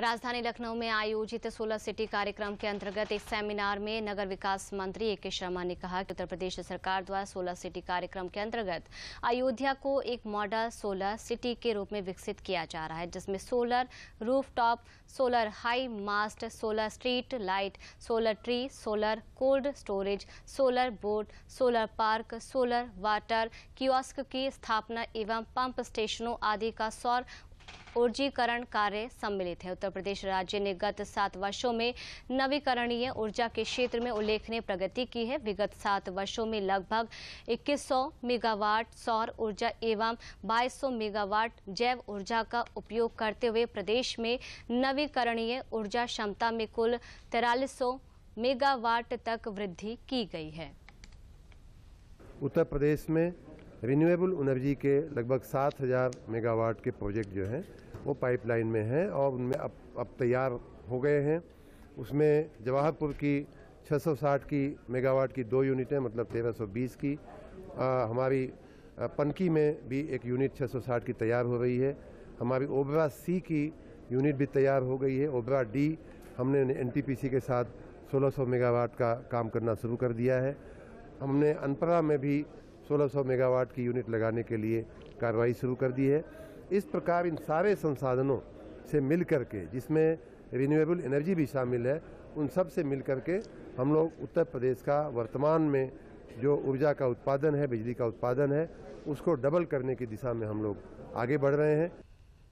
राजधानी लखनऊ में आयोजित सोलर सिटी कार्यक्रम के अंतर्गत एक सेमिनार में नगर विकास मंत्री ए के शर्मा ने कहा कि उत्तर प्रदेश सरकार द्वारा सोलर सिटी कार्यक्रम के अंतर्गत अयोध्या को एक मॉडल सोलर सिटी के रूप में विकसित किया जा रहा है जिसमें solar rooftop solar high mast solar street light solar tree solar cold storage solar board solar park solar water kiosk की स्थापना एवं पंप स्टेशनों आदि का सौर ऊर्जीकरण कार्य सम्मिलित है उत्तर प्रदेश राज्य ने गत सात वर्षों में नवीकरणीय ऊर्जा के क्षेत्र में उल्लेखनीय प्रगति की है विगत सात वर्षों में लगभग 2100 मेगावाट सौर ऊर्जा एवं 2200 मेगावाट जैव ऊर्जा का उपयोग करते हुए प्रदेश में नवीकरणीय ऊर्जा क्षमता में कुल तिरालीस मेगावाट तक वृद्धि की गई है उत्तर प्रदेश में रिन्यूएबल एनर्जी के लगभग 7000 मेगावाट के प्रोजेक्ट जो हैं वो पाइपलाइन में हैं और उनमें अब अब तैयार हो गए हैं उसमें जवाहरपुर की 660 की मेगावाट की दो यूनिटें मतलब 1320 की आ, हमारी पनकी में भी एक यूनिट 660 की तैयार हो रही है हमारी ओबरा सी की यूनिट भी तैयार हो गई है ओबरा डी हमने एन के साथ सौ मेगावाट का काम करना शुरू कर दिया है हमने अनपरा में भी 1600 मेगावाट की यूनिट लगाने के लिए कार्रवाई शुरू कर दी है इस प्रकार इन सारे संसाधनों से मिल के जिसमें रिन्यूएबल एनर्जी भी शामिल है उन सब से मिल के हम लोग उत्तर प्रदेश का वर्तमान में जो ऊर्जा का उत्पादन है बिजली का उत्पादन है उसको डबल करने की दिशा में हम लोग आगे बढ़ रहे हैं